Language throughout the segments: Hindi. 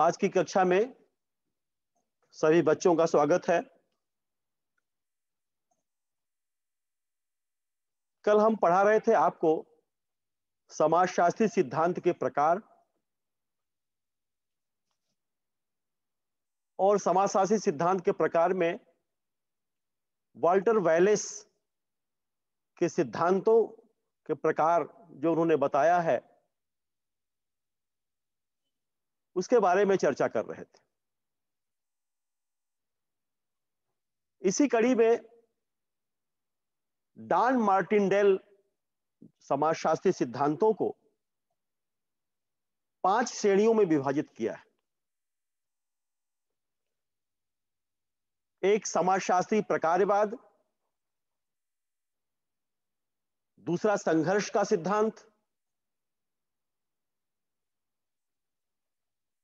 आज की कक्षा में सभी बच्चों का स्वागत है कल हम पढ़ा रहे थे आपको समाजशास्त्री सिद्धांत के प्रकार और समाजशास्त्री सिद्धांत के प्रकार में वाल्टर वैलेस के सिद्धांतों के प्रकार जो उन्होंने बताया है उसके बारे में चर्चा कर रहे थे इसी कड़ी में डॉन मार्टिनडेल समाजशास्त्री सिद्धांतों को पांच श्रेणियों में विभाजित किया है एक समाजशास्त्री प्रकारवाद दूसरा संघर्ष का सिद्धांत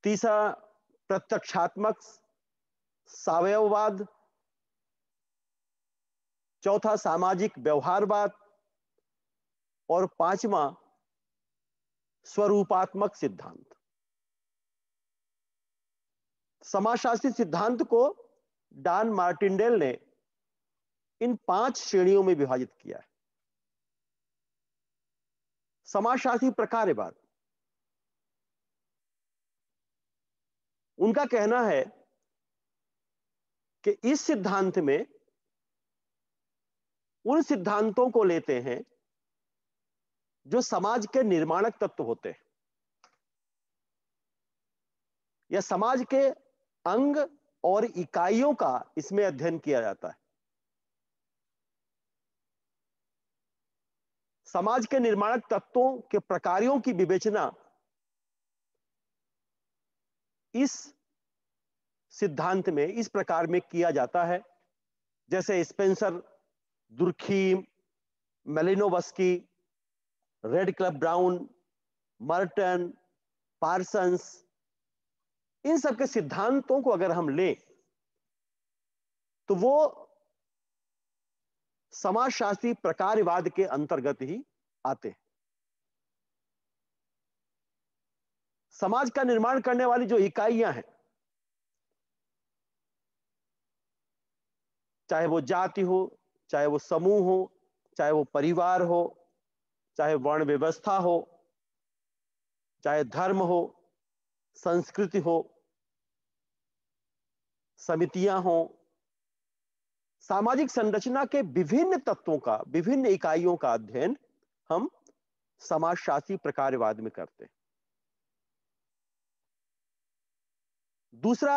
तीसरा प्रत्यक्षात्मक सावयववाद चौथा सामाजिक व्यवहारवाद और पांचवा स्वरूपात्मक सिद्धांत समाजशास्त्री सिद्धांत को डान मार्टिंडेल ने इन पांच श्रेणियों में विभाजित किया है समाजशास्त्री प्रकारवाद उनका कहना है कि इस सिद्धांत में उन सिद्धांतों को लेते हैं जो समाज के निर्माणक तत्व होते हैं या समाज के अंग और इकाइयों का इसमें अध्ययन किया जाता है समाज के निर्माणक तत्वों के प्रकारों की विवेचना इस सिद्धांत में इस प्रकार में किया जाता है जैसे Spencer Durkheim Malinowski Radcliffe Brown Merton Parsons इन सबके सिद्धांतों को अगर हम लें तो वो समाजशास्त्री प्रकारवाद के अंतर्गत ही आते हैं समाज का निर्माण करने वाली जो इकाइयां हैं चाहे वो जाति हो चाहे वो समूह हो चाहे वो परिवार हो चाहे वर्ण व्यवस्था हो चाहे धर्म हो संस्कृति हो समितियां हो सामाजिक संरचना के विभिन्न तत्वों का विभिन्न इकाइयों का अध्ययन हम समाजशास्त्री प्रकारवाद में करते हैं दूसरा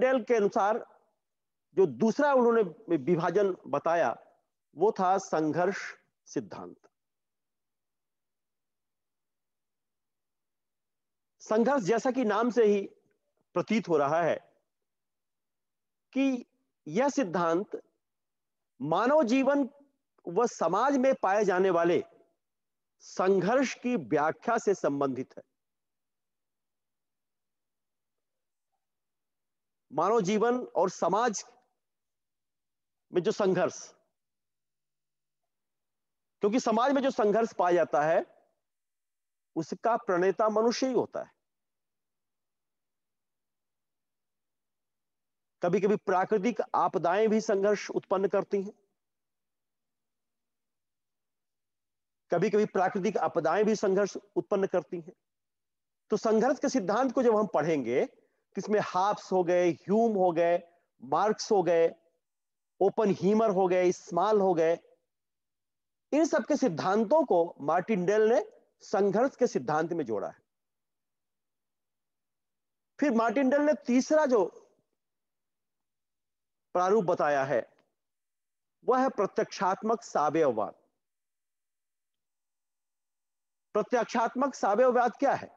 डेल के अनुसार जो दूसरा उन्होंने विभाजन बताया वो था संघर्ष सिद्धांत संघर्ष जैसा कि नाम से ही प्रतीत हो रहा है कि यह सिद्धांत मानव जीवन व समाज में पाए जाने वाले संघर्ष की व्याख्या से संबंधित है मानव जीवन और समाज में जो संघर्ष क्योंकि समाज में जो संघर्ष पाया जाता है उसका प्रणेता मनुष्य ही होता है कभी कभी प्राकृतिक आपदाएं भी संघर्ष उत्पन्न करती हैं कभी कभी प्राकृतिक आपदाएं भी संघर्ष उत्पन्न करती हैं तो संघर्ष के सिद्धांत को जब हम पढ़ेंगे इसमें हाप्स हो गए ह्यूम हो गए मार्क्स हो गए ओपन हीमर हो गए स्माल हो गए इन सबके सिद्धांतों को मार्टिन डेल ने संघर्ष के सिद्धांत में जोड़ा है फिर मार्टिन डेल ने तीसरा जो प्रारूप बताया है वह है प्रत्यक्षात्मक सावयवाद प्रत्यक्षात्मक सावयवाद क्या है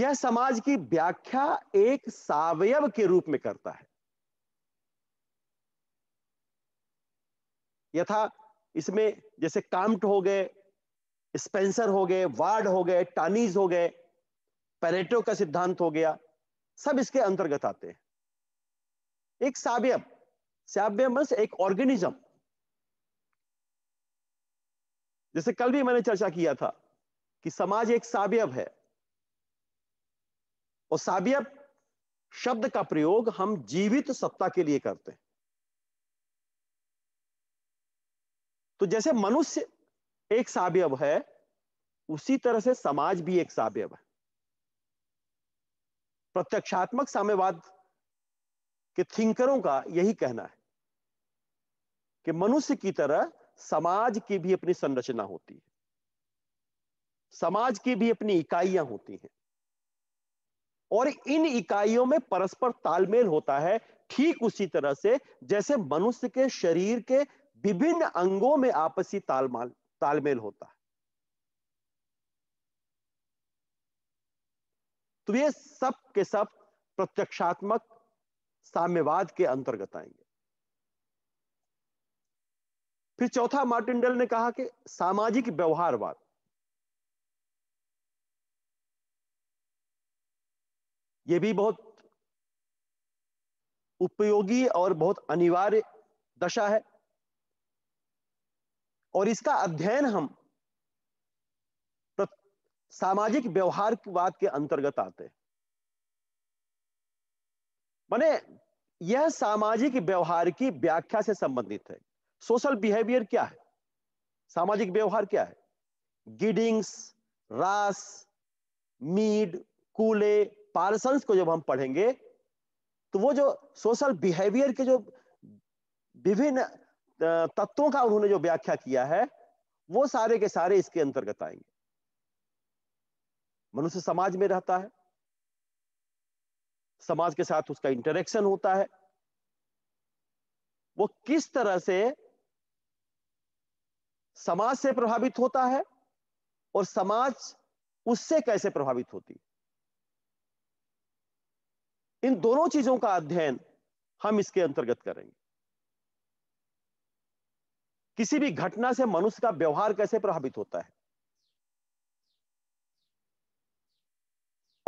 यह समाज की व्याख्या एक सावयव के रूप में करता है यथा इसमें जैसे काम्ट हो गए स्पेंसर हो गए वार्ड हो गए टानीज हो गए पैरेटो का सिद्धांत हो गया सब इसके अंतर्गत आते हैं एक सावयव सावय बस एक ऑर्गेनिज्म जैसे कल भी मैंने चर्चा किया था कि समाज एक सावयव है और साबिया शब्द का प्रयोग हम जीवित सत्ता के लिए करते हैं तो जैसे मनुष्य एक सावयव है उसी तरह से समाज भी एक सावयव है प्रत्यक्षात्मक साम्यवाद के थिंकरों का यही कहना है कि मनुष्य की तरह समाज की भी अपनी संरचना होती है समाज की भी अपनी इकाइयां होती हैं और इन इकाइयों में परस्पर तालमेल होता है ठीक उसी तरह से जैसे मनुष्य के शरीर के विभिन्न अंगों में आपसी तालमाल तालमेल होता है तो ये सब के सब प्रत्यक्षात्मक साम्यवाद के अंतर्गत आएंगे फिर चौथा मार्टिंडल ने कहा कि सामाजिक व्यवहारवाद ये भी बहुत उपयोगी और बहुत अनिवार्य दशा है और इसका अध्ययन हम सामाजिक व्यवहारवाद के अंतर्गत आते हैं माने यह सामाजिक व्यवहार की व्याख्या से संबंधित है सोशल बिहेवियर क्या है सामाजिक व्यवहार क्या है गिडिंग्स रास मीड कूले पार्सन्स को जब हम पढ़ेंगे तो वो जो सोशल बिहेवियर के जो विभिन्न तत्वों का उन्होंने जो व्याख्या किया है वो सारे के सारे इसके अंतर्गत आएंगे मनुष्य समाज में रहता है समाज के साथ उसका इंटरेक्शन होता है वो किस तरह से समाज से प्रभावित होता है और समाज उससे कैसे प्रभावित होती है इन दोनों चीजों का अध्ययन हम इसके अंतर्गत करेंगे किसी भी घटना से मनुष्य का व्यवहार कैसे प्रभावित होता है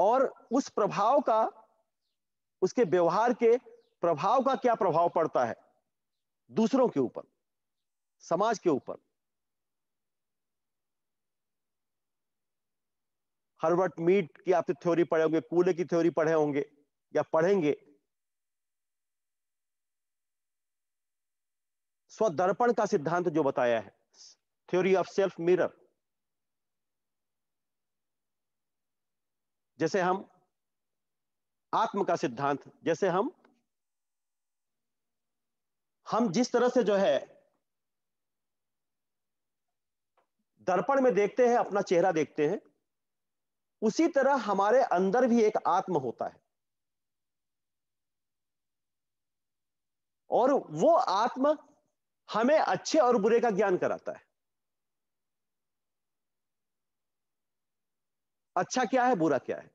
और उस प्रभाव का उसके व्यवहार के प्रभाव का क्या प्रभाव पड़ता है दूसरों के ऊपर समाज के ऊपर हर्बर्ट मीट की आप तो थ्योरी पढ़े होंगे कूले की थ्योरी पढ़े होंगे या पढ़ेंगे स्वदर्पण का सिद्धांत जो बताया है थ्योरी ऑफ सेल्फ मिरर जैसे हम आत्म का सिद्धांत जैसे हम हम जिस तरह से जो है दर्पण में देखते हैं अपना चेहरा देखते हैं उसी तरह हमारे अंदर भी एक आत्म होता है और वो आत्मा हमें अच्छे और बुरे का ज्ञान कराता है अच्छा क्या है बुरा क्या है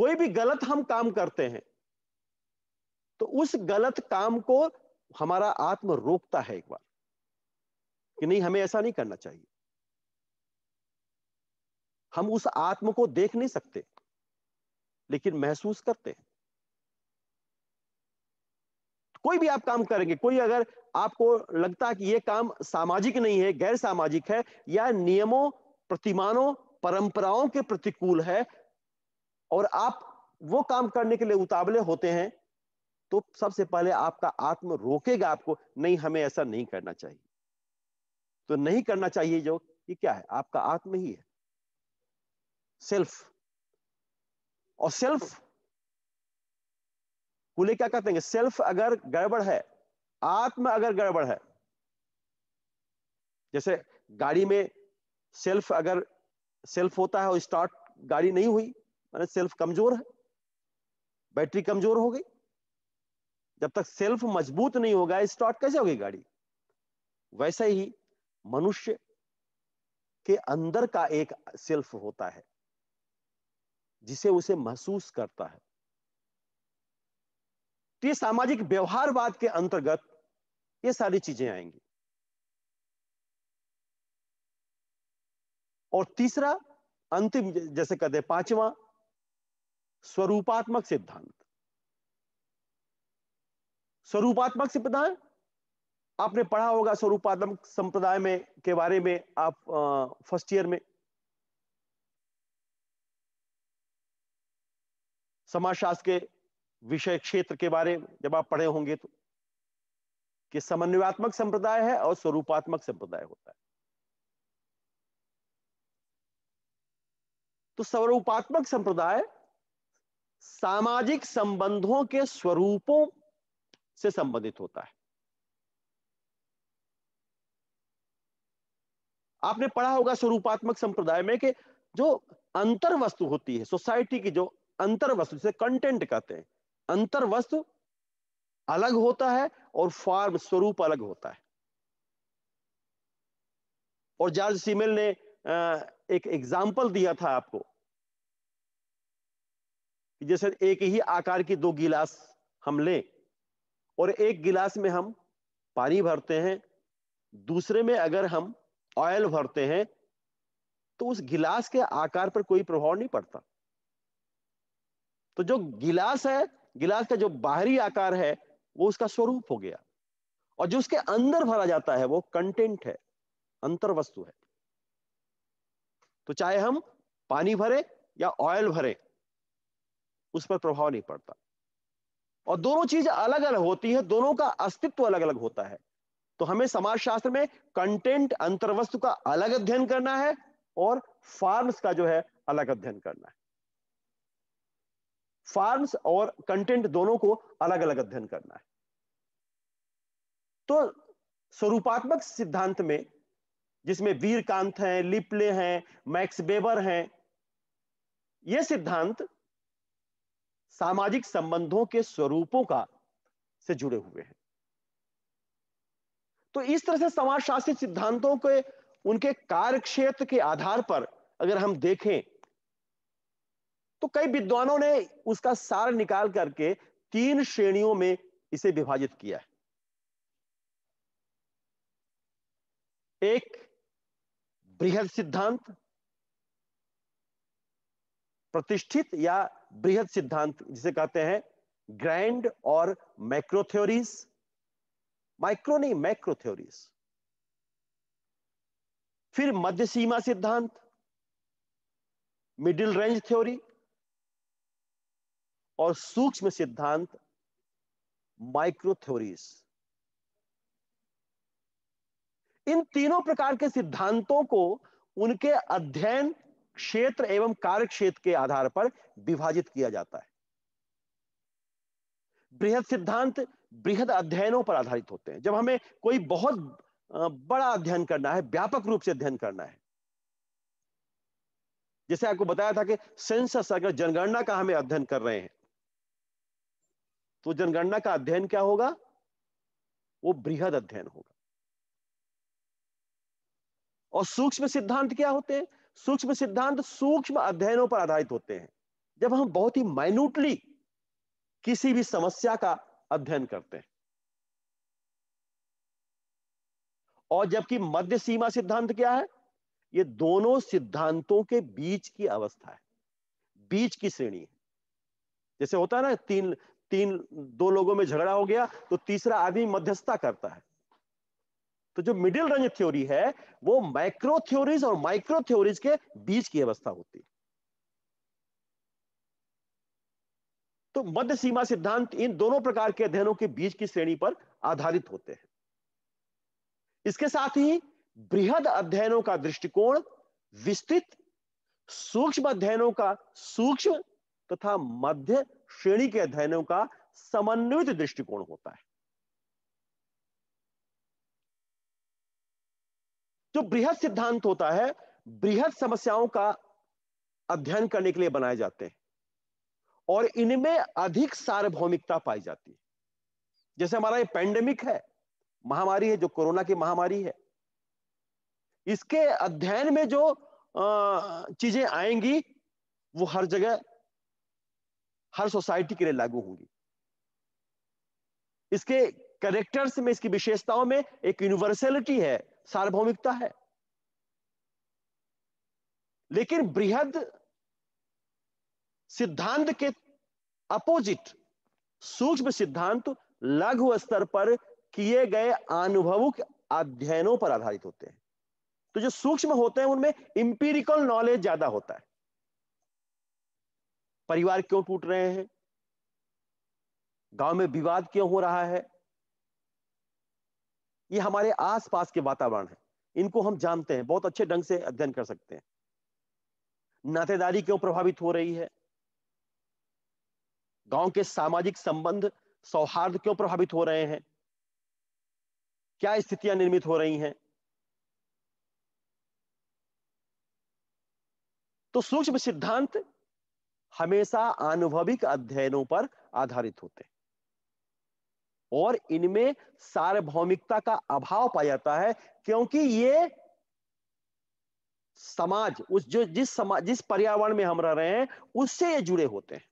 कोई भी गलत हम काम करते हैं तो उस गलत काम को हमारा आत्म रोकता है एक बार कि नहीं हमें ऐसा नहीं करना चाहिए हम उस आत्म को देख नहीं सकते लेकिन महसूस करते हैं कोई भी आप काम करेंगे कोई अगर आपको लगता है कि ये काम सामाजिक नहीं है गैर सामाजिक है या नियमों प्रतिमानों परंपराओं के प्रतिकूल है और आप वो काम करने के लिए उतावले होते हैं तो सबसे पहले आपका आत्म रोकेगा आपको नहीं हमें ऐसा नहीं करना चाहिए तो नहीं करना चाहिए जो ये क्या है आपका आत्म ही है सेल्फ और सेल्फ पुले क्या कहते हैं सेल्फ अगर गड़बड़ है आत्म अगर गड़बड़ है जैसे गाड़ी में सेल्फ अगर सेल्फ होता है और स्टार्ट गाड़ी नहीं हुई मैंने सेल्फ कमजोर है बैटरी कमजोर हो गई जब तक सेल्फ मजबूत नहीं होगा स्टार्ट कैसे होगी गाड़ी वैसे ही मनुष्य के अंदर का एक सेल्फ होता है जिसे उसे महसूस करता है तो ये सामाजिक व्यवहारवाद के अंतर्गत ये सारी चीजें आएंगी और तीसरा अंतिम जैसे कहते हैं पांचवा स्वरूपात्मक सिद्धांत स्वरूपात्मक सिद्धांत आपने पढ़ा होगा स्वरूपात्मक संप्रदाय में के बारे में आप फर्स्ट ईयर में समाजशास्त्र के विषय क्षेत्र के बारे में जब आप पढ़े होंगे तो कि समन्वयात्मक संप्रदाय है और स्वरूपात्मक संप्रदाय होता है तो स्वरूपात्मक संप्रदाय सामाजिक संबंधों के स्वरूपों से संबंधित होता है आपने पढ़ा होगा स्वरूपात्मक संप्रदाय में कि जो अंतर वस्तु होती है सोसाइटी की जो अंतर वस्तु जिसे कंटेंट कहते हैं अंतर वस्तु अलग होता है और फॉर्म स्वरूप अलग होता है और जॉर्ज सीमेल ने एक एग्जाम्पल दिया था आपको जैसे एक ही आकार की दो गिलास हम लें और एक गिलास में हम पानी भरते हैं दूसरे में अगर हम ऑयल भरते हैं तो उस गिलास के आकार पर कोई प्रभाव नहीं पड़ता तो जो गिलास है गिलास का जो बाहरी आकार है वो उसका स्वरूप हो गया और जो उसके अंदर भरा जाता है वो कंटेंट है अंतर वस्तु है तो चाहे हम पानी भरे या ऑयल भरे उस पर प्रभाव नहीं पड़ता और दोनों चीज अलग अलग होती है दोनों का अस्तित्व अलग अलग होता है तो हमें समाज शास्त्र में कंटेंट अंतर्वस्तु का अलग अध्ययन करना है और फार्म्स का जो है अलग अध्ययन करना है फॉर्म्स और कंटेंट दोनों को अलग अलग अध्ययन करना है तो स्वरूपात्मक सिद्धांत में जिसमें वीरकांत हैं लिपले हैं मैक्स बेबर हैं ये सिद्धांत सामाजिक संबंधों के स्वरूपों का से जुड़े हुए हैं तो इस तरह से समाजशास्त्री सिद्धांतों के उनके कार्यक्षेत्र के आधार पर अगर हम देखें तो कई विद्वानों ने उसका सार निकाल करके तीन श्रेणियों में इसे विभाजित किया है एक बृहद सिद्धांत प्रतिष्ठित या बृहद सिद्धांत जिसे कहते हैं ग्रैंड और मैक्रो थ्योरीज माइक्रो नहीं मैक्रो थ्योरीज फिर मध्य सीमा सिद्धांत मिडिल रेंज थ्योरी और सूक्ष्म सिद्धांत माइक्रो थ्योरीज इन तीनों प्रकार के सिद्धांतों को उनके अध्ययन क्षेत्र एवं कार्य क्षेत्र के आधार पर विभाजित किया जाता है बृहद सिद्धांत बृहद अध्ययनों पर आधारित होते हैं जब हमें कोई बहुत बड़ा अध्ययन करना है व्यापक रूप से अध्ययन करना है जैसे आपको बताया था कि सेंसस अगर जनगणना का हमें अध्ययन कर रहे हैं तो जनगणना का अध्ययन क्या होगा वो बृहद अध्ययन होगा और सूक्ष्म सिद्धांत क्या होते हैं सूक्ष्म सिद्धांत सूक्ष्म अध्ययनों पर आधारित होते हैं जब हम बहुत ही माइन्यूटली किसी भी समस्या का अध्ययन करते हैं और जबकि मध्य सीमा सिद्धांत क्या है ये दोनों सिद्धांतों के बीच की अवस्था है बीच की श्रेणी है जैसे होता है ना तीन तीन दो लोगों में झगड़ा हो गया तो तीसरा आदमी मध्यस्थता करता है तो जो मिडिल रेंज थ्योरी है वो माइक्रो थ्योरीज और माइक्रो थ्योरीज के बीच की अवस्था होती है तो मध्य सीमा सिद्धांत इन दोनों प्रकार के अध्ययनों के बीच की श्रेणी पर आधारित होते हैं इसके साथ ही बृहद अध्ययनों का दृष्टिकोण विस्तृत सूक्ष्म अध्ययनों का सूक्ष्म तथा मध्य श्रेणी के अध्ययनों का समन्वित दृष्टिकोण होता है जो बृहद सिद्धांत होता है बृहद समस्याओं का अध्ययन करने के लिए बनाए जाते हैं और इनमें अधिक सार्वभौमिकता पाई जाती है जैसे हमारा ये पेंडेमिक है महामारी है जो कोरोना की महामारी है इसके अध्ययन में जो चीजें आएंगी वो हर जगह हर सोसाइटी के लिए लागू होंगी इसके करेक्टर्स में इसकी विशेषताओं में एक यूनिवर्सलिटी है सार्वभौमिकता है लेकिन बृहद सिद्धांत के अपोजिट सूक्ष्म सिद्धांत लघु स्तर पर किए गए के अध्ययनों पर आधारित होते हैं तो जो सूक्ष्म होते हैं उनमें इंपीरिकल नॉलेज ज्यादा होता है परिवार क्यों टूट रहे हैं गांव में विवाद क्यों हो रहा है ये हमारे आसपास के वातावरण है इनको हम जानते हैं बहुत अच्छे ढंग से अध्ययन कर सकते हैं नातेदारी क्यों प्रभावित हो रही है गांव के सामाजिक संबंध सौहार्द क्यों प्रभावित हो रहे हैं क्या स्थितियां निर्मित हो रही हैं तो सूक्ष्म सिद्धांत हमेशा आनुभविक अध्ययनों पर आधारित होते हैं और इनमें सार्वभौमिकता का अभाव पाया जाता है क्योंकि ये समाज उस जो जिस समाज जिस पर्यावरण में हम रह रहे हैं उससे ये जुड़े होते हैं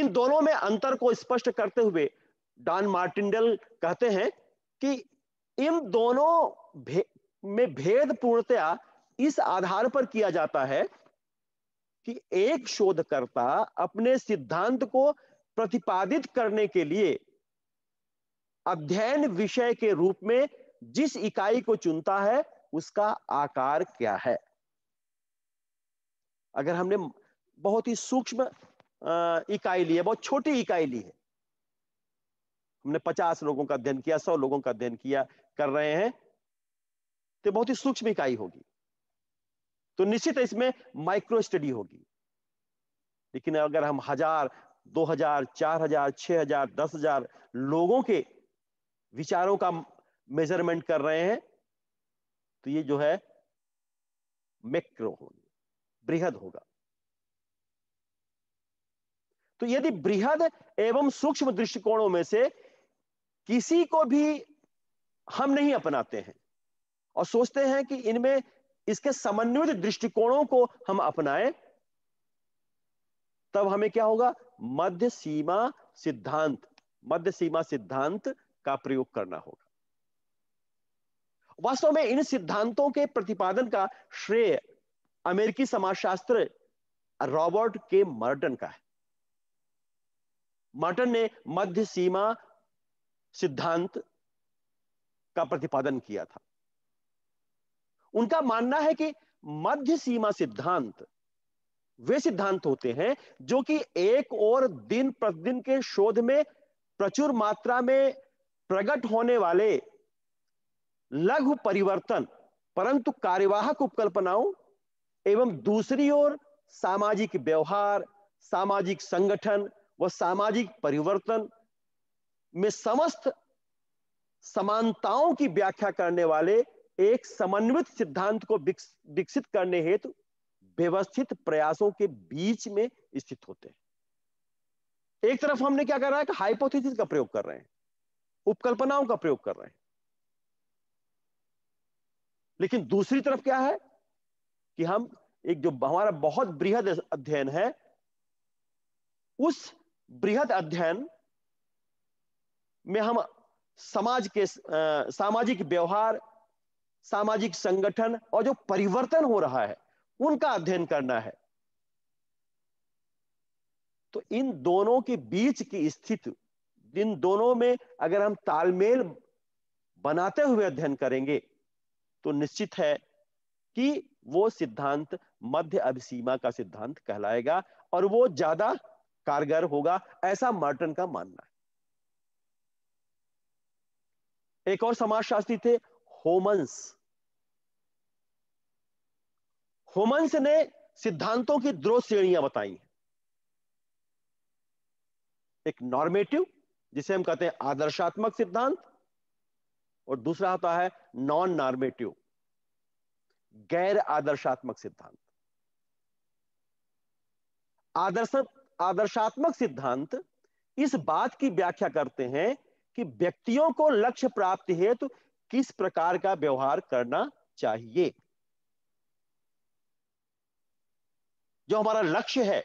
इन दोनों में अंतर को स्पष्ट करते हुए डॉन मार्टिंडल कहते हैं कि इन दोनों भे, में भेद पूर्णतया इस आधार पर किया जाता है कि एक शोधकर्ता अपने सिद्धांत को प्रतिपादित करने के लिए अध्ययन विषय के रूप में जिस इकाई को चुनता है उसका आकार क्या है अगर हमने बहुत ही सूक्ष्म इकाई ली है बहुत छोटी इकाई ली है हमने पचास लोगों का अध्ययन किया सौ लोगों का अध्ययन किया कर रहे हैं तो बहुत ही सूक्ष्म इकाई होगी तो निश्चित इसमें माइक्रो स्टडी होगी लेकिन अगर हम हजार दो हजार चार हजार छह हजार दस हजार लोगों के विचारों का मेजरमेंट कर रहे हैं तो ये जो है मैक्रो होगी बृहद होगा तो यदि बृहद एवं सूक्ष्म दृष्टिकोणों में से किसी को भी हम नहीं अपनाते हैं और सोचते हैं कि इनमें इसके समन्वित दृष्टिकोणों को हम अपनाएं तब हमें क्या होगा मध्य सीमा सिद्धांत मध्य सीमा सिद्धांत का प्रयोग करना होगा वास्तव में इन सिद्धांतों के प्रतिपादन का श्रेय अमेरिकी समाजशास्त्र रॉबर्ट के मार्टन का है मार्टन ने मध्य सीमा सिद्धांत का प्रतिपादन किया था उनका मानना है कि मध्य सीमा सिद्धांत वे सिद्धांत होते हैं जो कि एक और दिन प्रतिदिन के शोध में प्रचुर मात्रा में प्रकट होने वाले लघु परिवर्तन परंतु कार्यवाहक उपकल्पनाओं एवं दूसरी ओर सामाजिक व्यवहार सामाजिक संगठन व सामाजिक परिवर्तन में समस्त समानताओं की व्याख्या करने वाले एक समन्वित सिद्धांत को विकसित करने हेतु व्यवस्थित प्रयासों के बीच में स्थित होते हैं एक तरफ हमने क्या कर रहा है कि हाइपोथेसिस का प्रयोग कर रहे हैं उपकल्पनाओं का प्रयोग कर रहे हैं लेकिन दूसरी तरफ क्या है कि हम एक जो हमारा बहुत बृहद अध्ययन है उस बृहद अध्ययन में हम समाज के सामाजिक व्यवहार सामाजिक संगठन और जो परिवर्तन हो रहा है उनका अध्ययन करना है तो इन दोनों के बीच की स्थिति इन दोनों में अगर हम तालमेल बनाते हुए अध्ययन करेंगे तो निश्चित है कि वो सिद्धांत मध्य अभिसीमा का सिद्धांत कहलाएगा और वो ज्यादा कारगर होगा ऐसा मार्टन का मानना है एक और समाजशास्त्री थे होमंस होमंस ने सिद्धांतों की दो श्रेणियां बताई हैं एक नॉर्मेटिव जिसे हम कहते हैं आदर्शात्मक सिद्धांत और दूसरा होता है नॉन नॉर्मेटिव गैर आदर्शात्मक सिद्धांत आदर्श आदर्शात्मक सिद्धांत इस बात की व्याख्या करते हैं कि व्यक्तियों को लक्ष्य प्राप्ति हेतु तो किस प्रकार का व्यवहार करना चाहिए जो हमारा लक्ष्य है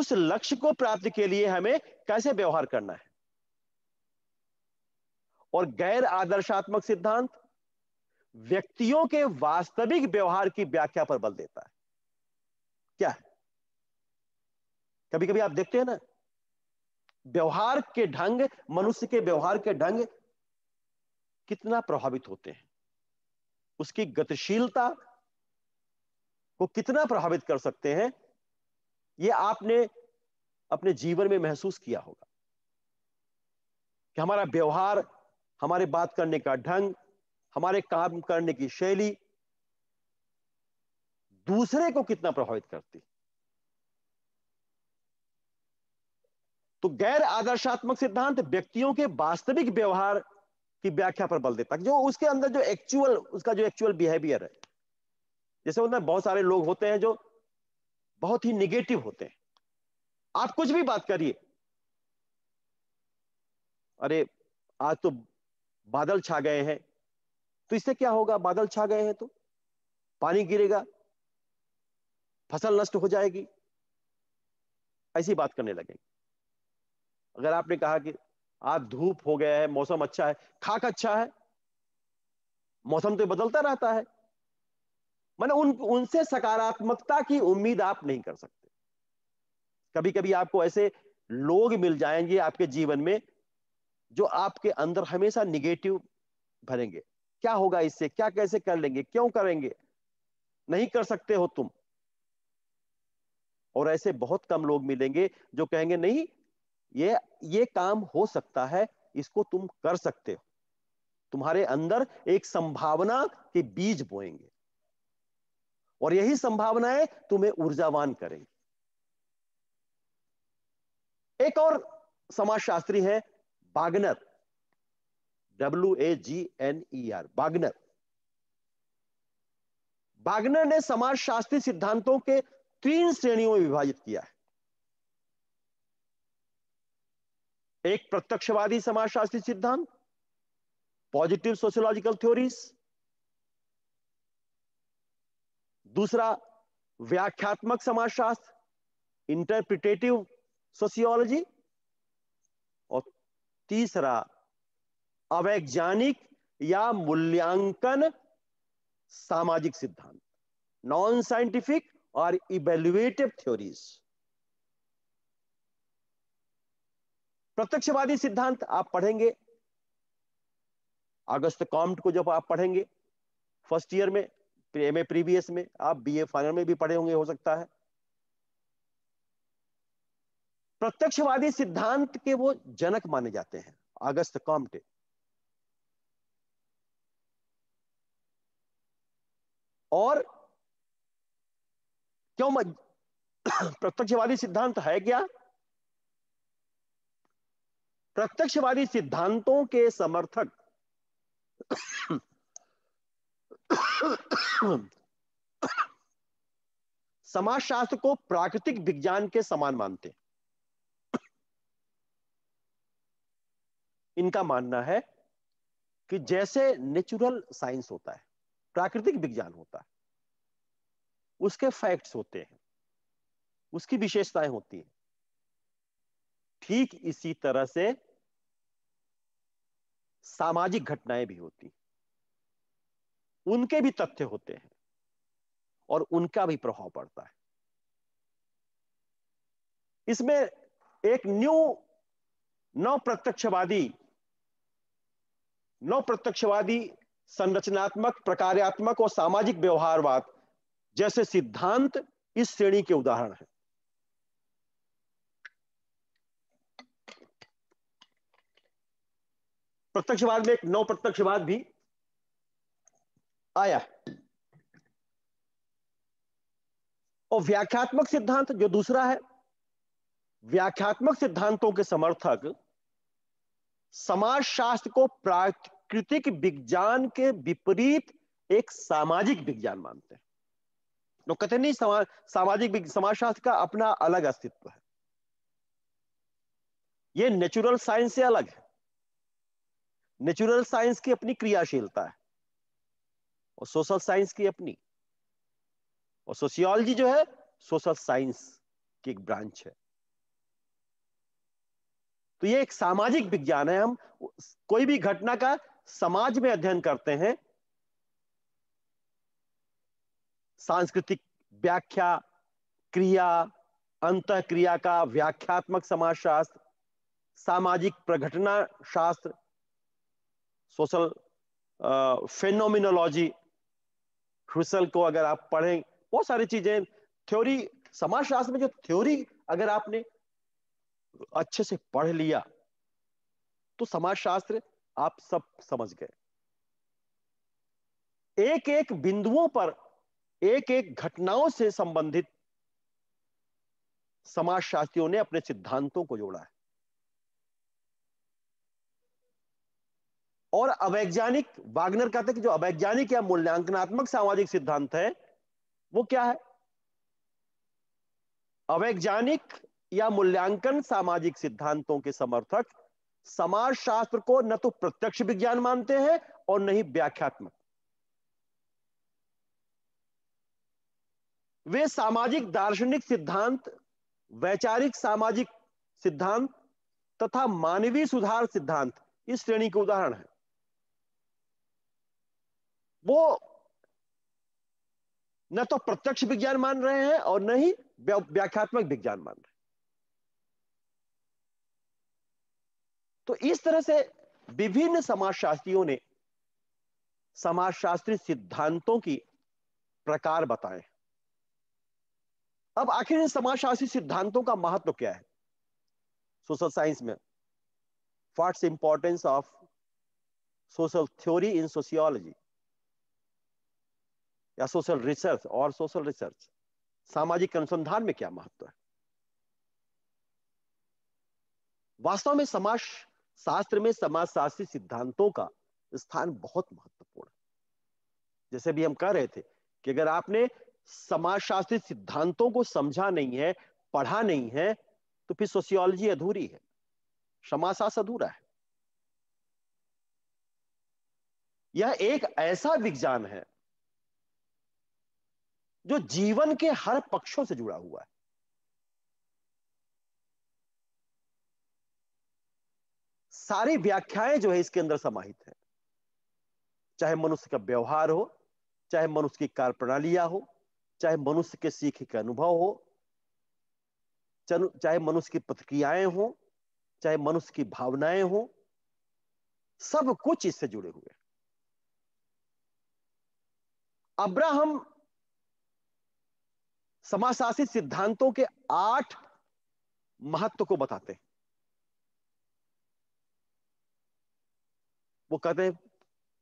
उस लक्ष्य को प्राप्ति के लिए हमें कैसे व्यवहार करना है और गैर आदर्शात्मक सिद्धांत व्यक्तियों के वास्तविक व्यवहार की व्याख्या पर बल देता है क्या है कभी कभी आप देखते हैं ना व्यवहार के ढंग मनुष्य के व्यवहार के ढंग कितना प्रभावित होते हैं उसकी गतिशीलता को कितना प्रभावित कर सकते हैं ये आपने अपने जीवन में महसूस किया होगा कि हमारा व्यवहार हमारे बात करने का ढंग हमारे काम करने की शैली दूसरे को कितना प्रभावित करती तो गैर आदर्शात्मक सिद्धांत व्यक्तियों के वास्तविक व्यवहार की व्याख्या पर बल देता जो उसके अंदर जो एक्चुअल उसका जो एक्चुअल बिहेवियर है जैसे होता है बहुत सारे लोग होते हैं जो बहुत ही निगेटिव होते हैं आप कुछ भी बात करिए अरे आज तो बादल छा गए हैं तो इससे क्या होगा बादल छा गए हैं तो पानी गिरेगा फसल नष्ट हो जाएगी ऐसी बात करने लगेंगे अगर आपने कहा कि आज धूप हो गया है मौसम अच्छा है खाक अच्छा है मौसम तो बदलता रहता है मैंने उन उनसे सकारात्मकता की उम्मीद आप नहीं कर सकते कभी कभी आपको ऐसे लोग मिल जाएंगे आपके जीवन में जो आपके अंदर हमेशा निगेटिव भरेंगे क्या होगा इससे क्या कैसे कर लेंगे क्यों करेंगे नहीं कर सकते हो तुम और ऐसे बहुत कम लोग मिलेंगे जो कहेंगे नहीं ये ये काम हो सकता है इसको तुम कर सकते हो तुम्हारे अंदर एक संभावना के बीज बोएंगे और यही संभावनाएं तुम्हें ऊर्जावान करेंगी एक और समाजशास्त्री है Wagner W A G N E R Wagner Wagner ने समाजशास्त्री सिद्धांतों के तीन श्रेणियों में विभाजित किया है एक प्रत्यक्षवादी समाजशास्त्री सिद्धांत पॉजिटिव सोशियोलॉजिकल थ्योरीज दूसरा व्याख्यात्मक समाजशास्त्र इंटरप्रिटेटिव सोशियोलॉजी और तीसरा अवैज्ञानिक या मूल्यांकन सामाजिक सिद्धांत नॉन साइंटिफिक और इवेल्युएटिव थ्योरीज प्रत्यक्षवादी सिद्धांत आप पढ़ेंगे अगस्त कॉम्प्ट को जब आप पढ़ेंगे फर्स्ट ईयर में एम ए प्रीवियस में आप बी ए फाइनल में भी पढ़े होंगे हो सकता है प्रत्यक्षवादी सिद्धांत के वो जनक माने जाते हैं अगस्त कॉम्टे और क्यों मज... प्रत्यक्षवादी सिद्धांत है क्या प्रत्यक्षवादी सिद्धांतों के समर्थक समाज शास्त्र को प्राकृतिक विज्ञान के समान मानते हैं इनका मानना है कि जैसे नेचुरल साइंस होता है प्राकृतिक विज्ञान होता है उसके फैक्ट्स होते हैं उसकी विशेषताएं होती हैं ठीक इसी तरह से सामाजिक घटनाएं भी होती हैं उनके भी तथ्य होते हैं और उनका भी प्रभाव पड़ता है इसमें एक न्यू नव प्रत्यक्षवादी नव प्रत्यक्षवादी संरचनात्मक प्रकार्यात्मक और सामाजिक व्यवहारवाद जैसे सिद्धांत इस श्रेणी के उदाहरण हैं प्रत्यक्षवाद में एक नव प्रत्यक्षवाद भी आया और व्याख्यात्मक सिद्धांत जो दूसरा है व्याख्यात्मक सिद्धांतों के समर्थक समाज शास्त्र को प्राकृतिक विज्ञान के विपरीत एक सामाजिक विज्ञान मानते हैं तो कहते नहीं समा, सामाजिक समाजशास्त्र का अपना अलग अस्तित्व है यह नेचुरल साइंस से अलग है नेचुरल साइंस की अपनी क्रियाशीलता है और सोशल साइंस की अपनी और सोशियोलॉजी जो है सोशल साइंस की एक ब्रांच है तो ये एक सामाजिक विज्ञान है हम कोई भी घटना का समाज में अध्ययन करते हैं सांस्कृतिक व्याख्या क्रिया अंत क्रिया का व्याख्यात्मक समाजशास्त्र सामाजिक प्रघटना शास्त्र सोशल फेनोमिनोलॉजी हुसल को अगर आप पढ़ें बहुत सारी चीजें थ्योरी समाजशास्त्र में जो थ्योरी अगर आपने अच्छे से पढ़ लिया तो समाजशास्त्र आप सब समझ गए एक एक बिंदुओं पर एक एक घटनाओं से संबंधित समाजशास्त्रियों ने अपने सिद्धांतों को जोड़ा है और अवैज्ञानिक वागनर कहते हैं कि जो अवैज्ञानिक या मूल्यांकनात्मक सामाजिक सिद्धांत है वो क्या है अवैज्ञानिक या मूल्यांकन सामाजिक सिद्धांतों के समर्थक समाज शास्त्र को न तो प्रत्यक्ष विज्ञान मानते हैं और न ही व्याख्यात्मक वे सामाजिक दार्शनिक सिद्धांत वैचारिक सामाजिक सिद्धांत तथा मानवीय सुधार सिद्धांत इस श्रेणी के उदाहरण है वो न तो प्रत्यक्ष विज्ञान मान रहे हैं और न ही व्याख्यात्मक विज्ञान मान रहे हैं तो इस तरह से विभिन्न समाजशास्त्रियों ने समाजशास्त्री सिद्धांतों की प्रकार बताए अब आखिर इन समाजशास्त्री सिद्धांतों का महत्व तो क्या है सोशल साइंस में what's importance of social theory in sociology या सोशल रिसर्च और सोशल रिसर्च सामाजिक अनुसंधान में क्या महत्व है वास्तव में समाज शास्त्र में समाज शास्त्री सिद्धांतों का स्थान बहुत महत्वपूर्ण है जैसे भी हम कह रहे थे कि अगर आपने समाज शास्त्री सिद्धांतों को समझा नहीं है पढ़ा नहीं है तो फिर सोशियोलॉजी अधूरी है समाजशास्त्र अधूरा है यह एक ऐसा विज्ञान है जो जीवन के हर पक्षों से जुड़ा हुआ है सारी व्याख्याएं जो है इसके अंदर समाहित है चाहे मनुष्य का व्यवहार हो चाहे मनुष्य की कार्य प्रणालियां हो चाहे मनुष्य के सीख के अनुभव हो चाहे मनुष्य की प्रतिक्रियाएं हो चाहे मनुष्य की भावनाएं हो सब कुछ इससे जुड़े हुए अब्राहम समाजशासित सिद्धांतों के आठ महत्व को बताते हैं वो कहते हैं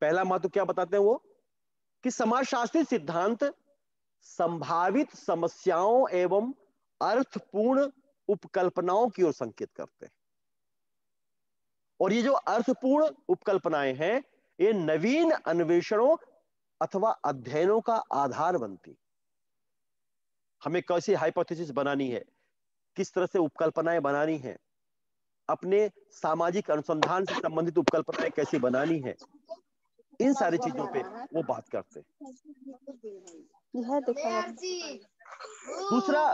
पहला महत्व क्या बताते हैं वो कि समाजशास्त्री सिद्धांत संभावित समस्याओं एवं अर्थपूर्ण उपकल्पनाओं की ओर संकेत करते हैं और ये जो अर्थपूर्ण उपकल्पनाएं हैं ये नवीन अन्वेषणों अथवा अध्ययनों का आधार बनती हमें कैसी हाइपोथेसिस बनानी है किस तरह से उपकल्पनाएं बनानी है अपने सामाजिक अनुसंधान से संबंधित उपकल्पनाएं कैसी बनानी है इन सारी चीजों पे वो बात करते दूसरा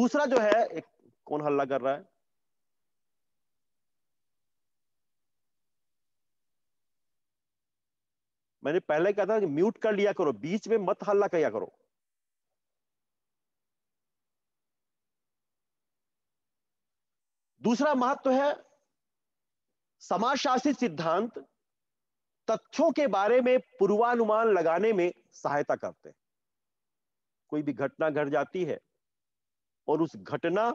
दूसरा जो है एक कौन हल्ला कर रहा है मैंने पहले कहा था कि म्यूट कर लिया करो बीच में मत हल्ला किया करो दूसरा महत्व तो है समाजशास्त्री सिद्धांत तथ्यों के बारे में पूर्वानुमान लगाने में सहायता करते हैं कोई भी घटना घट जाती है और उस घटना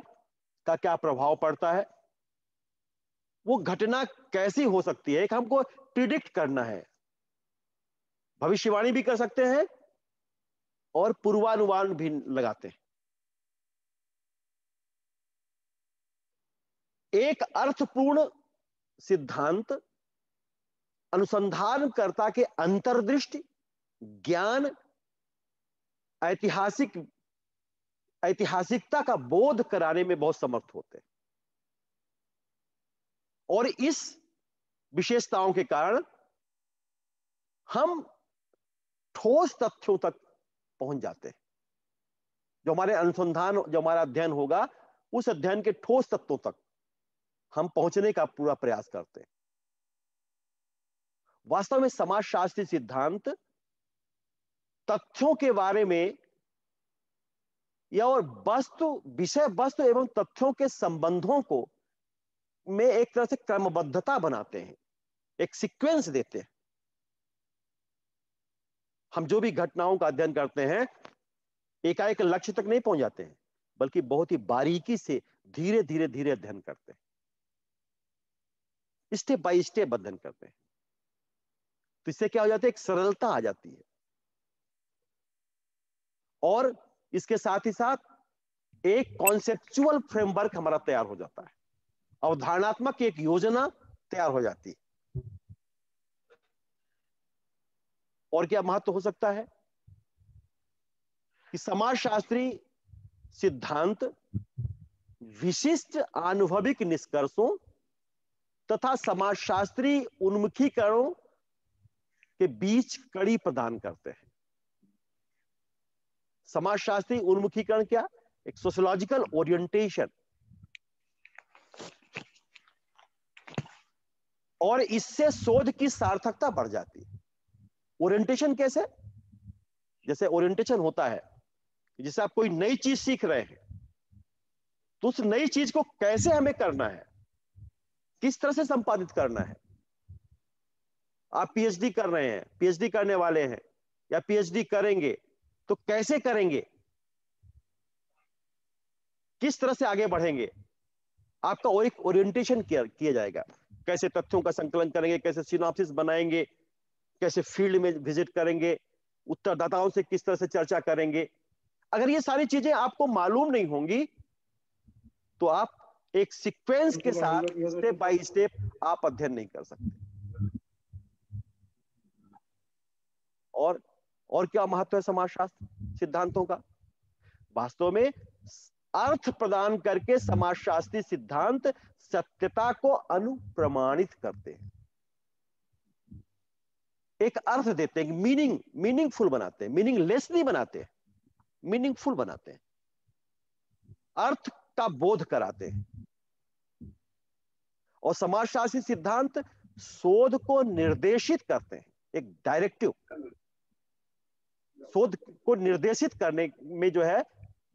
का क्या प्रभाव पड़ता है वो घटना कैसी हो सकती है एक हमको प्रिडिक्ट करना है भविष्यवाणी भी कर सकते हैं और पूर्वानुमान भी लगाते हैं एक अर्थपूर्ण सिद्धांत अनुसंधानकर्ता के अंतर्दृष्टि ज्ञान ऐतिहासिक ऐतिहासिकता का बोध कराने में बहुत समर्थ होते हैं और इस विशेषताओं के कारण हम ठोस तथ्यों तक पहुंच जाते हैं जो हमारे अनुसंधान जो हमारा अध्ययन होगा उस अध्ययन के ठोस तत्वों तक हम पहुंचने का पूरा प्रयास करते हैं वास्तव में समाजशास्त्री सिद्धांत तथ्यों के बारे में या और वस्तु विषय वस्तु एवं तथ्यों के संबंधों को में एक तरह से क्रमबद्धता बनाते हैं एक सीक्वेंस देते हैं हम जो भी घटनाओं का अध्ययन करते हैं एकाएक लक्ष्य तक नहीं पहुंच जाते हैं बल्कि बहुत ही बारीकी से धीरे धीरे धीरे अध्ययन करते हैं स्टेप बाय स्टेप अध्ययन करते हैं तो इससे क्या हो जाता है एक सरलता आ जाती है और इसके साथ ही साथ एक कॉन्सेप्चुअल फ्रेमवर्क हमारा तैयार हो जाता है अवधारणात्मक एक योजना तैयार हो जाती है और क्या महत्व हो सकता है कि समाजशास्त्री सिद्धांत विशिष्ट आनुभविक निष्कर्षों तथा समाजशास्त्री उन्मुखीकरणों के बीच कड़ी प्रदान करते हैं समाजशास्त्री उन्मुखीकरण क्या एक सोशोलॉजिकल ओरिएंटेशन और इससे शोध की सार्थकता बढ़ जाती है ओरिएंटेशन कैसे जैसे ओरिएंटेशन होता है जैसे आप कोई नई चीज सीख रहे हैं तो उस नई चीज को कैसे हमें करना है किस तरह से संपादित करना है आप पीएचडी कर रहे हैं पीएचडी करने वाले हैं या पीएचडी करेंगे तो कैसे करेंगे किस तरह से आगे बढ़ेंगे आपका और एक ओरिएंटेशन किया, किया जाएगा कैसे तथ्यों का संकलन करेंगे कैसे सिनॉप्सिस बनाएंगे कैसे फील्ड में विजिट करेंगे उत्तरदाताओं से किस तरह से चर्चा करेंगे अगर ये सारी चीजें आपको मालूम नहीं होंगी तो आप एक सीक्वेंस तो के साथ स्टेप बाय स्टेप आप अध्ययन नहीं कर सकते और और क्या महत्व है समाजशास्त्र सिद्धांतों का वास्तव में अर्थ प्रदान करके समाजशास्त्री सिद्धांत सत्यता को अनुप्रमाणित करते हैं एक अर्थ देते हैं मीनिंग मीनिंगफुल बनाते हैं मीनिंगलेस नहीं बनाते मीनिंगफुल बनाते हैं अर्थ का बोध कराते हैं और समाजशास्त्री सिद्धांत शोध को निर्देशित करते हैं एक डायरेक्टिव शोध को निर्देशित करने में जो है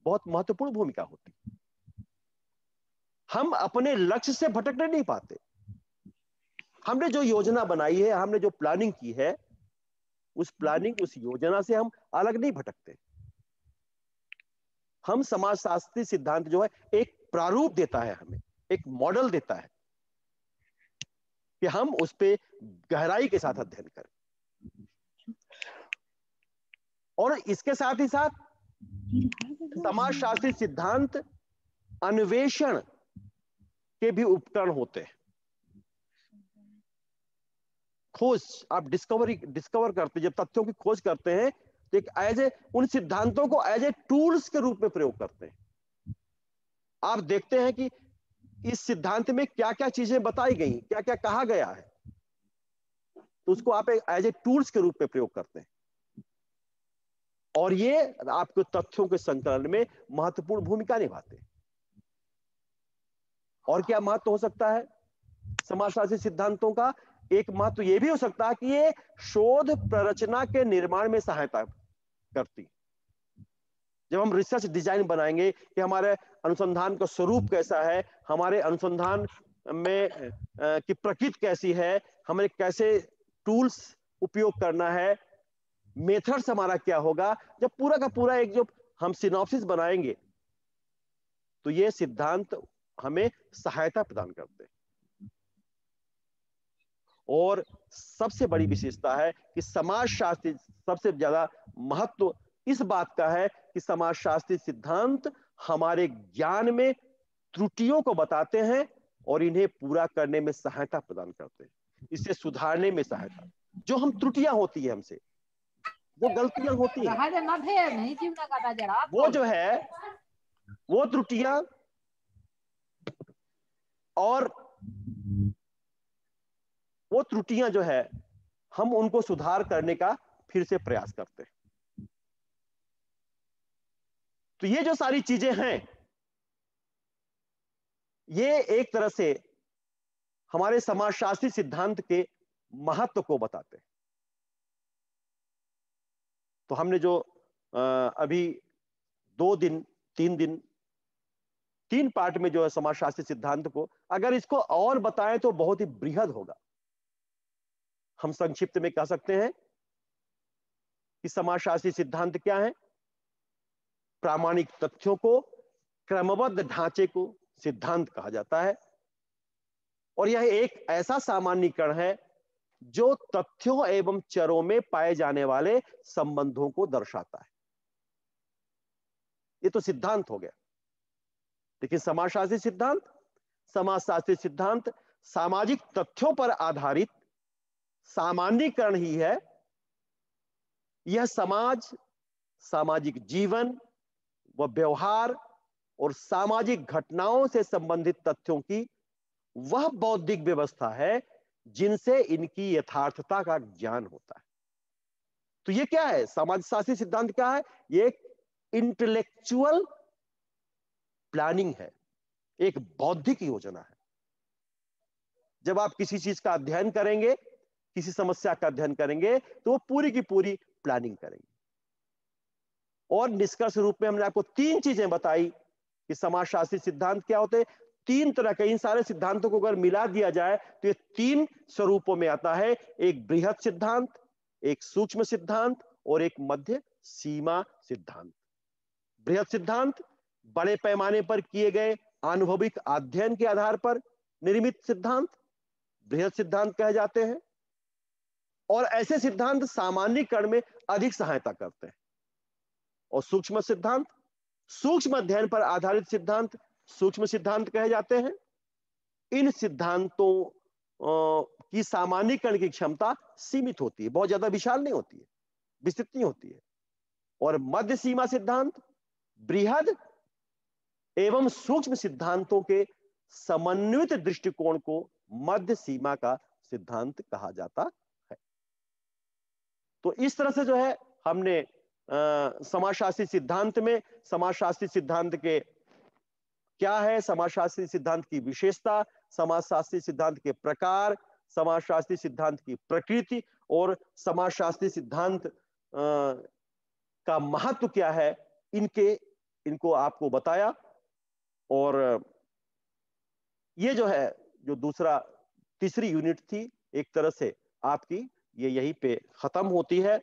बहुत महत्वपूर्ण भूमिका होती हम अपने लक्ष्य से भटकने नहीं पाते हमने जो योजना बनाई है हमने जो प्लानिंग की है उस प्लानिंग उस योजना से हम अलग नहीं भटकते हम समाजशास्त्री सिद्धांत जो है एक प्रारूप देता है हमें एक मॉडल देता है कि हम उस पर गहराई के साथ अध्ययन करें और इसके साथ ही साथ समाजशास्त्री सिद्धांत अन्वेषण के भी उपकरण होते हैं खोज आप डिस्कवरी डिस्कवर करते जब तथ्यों की खोज करते हैं तो एक एज ए उन सिद्धांतों को एज ए टूल्स के रूप में प्रयोग करते हैं आप देखते हैं कि इस सिद्धांत में क्या क्या चीजें बताई गई क्या क्या कहा गया है तो उसको आप एज ए टूल्स के रूप में प्रयोग करते हैं और ये आपके तथ्यों के संकलन में महत्वपूर्ण भूमिका निभाते हैं और क्या महत्व हो सकता है समाजशास्त्री सिद्धांतों का एक महत्व तो ये भी हो सकता है कि ये शोध प्ररचना के निर्माण में सहायता करती जब हम रिसर्च डिजाइन बनाएंगे कि हमारे अनुसंधान का स्वरूप कैसा है हमारे अनुसंधान में की प्रकृति कैसी है हमें कैसे टूल्स उपयोग करना है मेथड्स हमारा क्या होगा जब पूरा का पूरा एक जो हम सिनॉप्सिस बनाएंगे तो ये सिद्धांत हमें सहायता प्रदान करते हैं और सबसे बड़ी हम्म। विशेषता है कि समाज शास्त्री सबसे ज्यादा महत्व इस बात का है कि समाज शास्त्री सिद्धांत हमारे ज्ञान में त्रुटियों को बताते हैं और इन्हें पूरा करने में सहायता प्रदान करते हैं इसे सुधारने में सहायता जो हम त्रुटियां होती है हमसे वो गलतियां होती है वो जो है वो त्रुटियां और वो त्रुटियां जो है हम उनको सुधार करने का फिर से प्रयास करते हैं तो ये जो सारी चीजें हैं ये एक तरह से हमारे समाजशास्त्री सिद्धांत के महत्व को बताते हैं तो हमने जो अभी दो दिन तीन दिन तीन पार्ट में जो है समाजशास्त्री सिद्धांत को अगर इसको और बताएं तो बहुत ही बृहद होगा हम संक्षिप्त में कह सकते हैं कि समाजशास्त्री सिद्धांत क्या है प्रामाणिक तथ्यों को क्रमबद्ध ढांचे को सिद्धांत कहा जाता है और यह एक ऐसा सामान्यकरण है जो तथ्यों एवं चरों में पाए जाने वाले संबंधों को दर्शाता है ये तो सिद्धांत हो गया लेकिन समाजशास्त्री सिद्धांत समाजशास्त्री सिद्धांत सामाजिक तथ्यों पर आधारित सामान्यकरण ही है यह समाज सामाजिक जीवन व व्यवहार और सामाजिक घटनाओं से संबंधित तथ्यों की वह बौद्धिक व्यवस्था है जिनसे इनकी यथार्थता का ज्ञान होता है तो यह क्या है समाजशास्त्री सिद्धांत क्या है यह एक इंटेलेक्चुअल प्लानिंग है एक बौद्धिक योजना है जब आप किसी चीज का अध्ययन करेंगे किसी समस्या का अध्ययन करेंगे तो वो पूरी की पूरी प्लानिंग करेंगे और निष्कर्ष रूप में हमने आपको तीन चीजें बताई कि समाजशास्त्री सिद्धांत क्या होते तीन तरह के इन सारे सिद्धांतों को अगर मिला दिया जाए तो ये तीन स्वरूपों में आता है एक बृहद सिद्धांत एक सूक्ष्म सिद्धांत और एक मध्य सीमा सिद्धांत बृहद सिद्धांत बड़े पैमाने पर किए गए अनुभविक अध्ययन के आधार पर निर्मित सिद्धांत बृहद सिद्धांत कहे जाते हैं और ऐसे सिद्धांत सामान्यकरण में अधिक सहायता करते हैं और सूक्ष्म सिद्धांत सूक्ष्म अध्ययन पर आधारित सिद्धांत सूक्ष्म सिद्धांत कहे जाते हैं इन सिद्धांतों की सामान्यकरण की क्षमता सीमित होती है बहुत ज्यादा विशाल नहीं होती है विस्तृत नहीं होती है और मध्य सीमा सिद्धांत बृहद एवं सूक्ष्म सिद्धांतों के समन्वित दृष्टिकोण को मध्य सीमा का सिद्धांत कहा जाता तो इस तरह से जो है हमने समाजशास्त्री सिद्धांत में समाजशास्त्री सिद्धांत के क्या है समाजशास्त्री सिद्धांत की विशेषता समाजशास्त्री सिद्धांत के प्रकार समाजशास्त्री सिद्धांत की प्रकृति और समाजशास्त्री सिद्धांत का महत्व क्या है इनके इनको आपको बताया और ये जो है जो दूसरा तीसरी यूनिट थी एक तरह से आपकी ये यही पे खत्म होती है